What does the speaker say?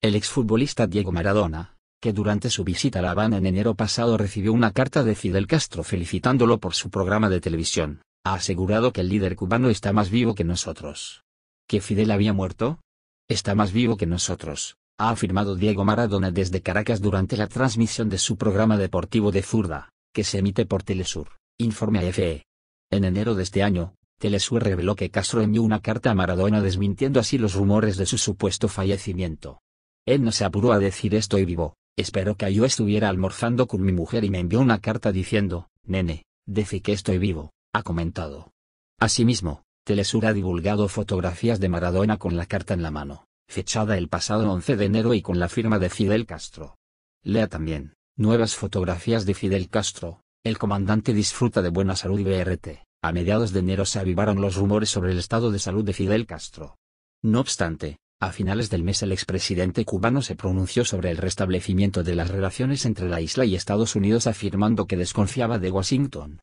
El exfutbolista Diego Maradona, que durante su visita a La Habana en enero pasado recibió una carta de Fidel Castro felicitándolo por su programa de televisión, ha asegurado que el líder cubano está más vivo que nosotros. ¿Que Fidel había muerto? Está más vivo que nosotros, ha afirmado Diego Maradona desde Caracas durante la transmisión de su programa deportivo de Zurda, que se emite por Telesur, informe AFE. En enero de este año, Telesur reveló que Castro envió una carta a Maradona desmintiendo así los rumores de su supuesto fallecimiento. Él no se apuró a decir estoy vivo, espero que yo estuviera almorzando con mi mujer y me envió una carta diciendo, nene, decí que estoy vivo, ha comentado. Asimismo, Telesur ha divulgado fotografías de Maradona con la carta en la mano, fechada el pasado 11 de enero y con la firma de Fidel Castro. Lea también, nuevas fotografías de Fidel Castro, el comandante disfruta de buena salud y BRT. A mediados de enero se avivaron los rumores sobre el estado de salud de Fidel Castro. No obstante, a finales del mes el expresidente cubano se pronunció sobre el restablecimiento de las relaciones entre la isla y Estados Unidos afirmando que desconfiaba de Washington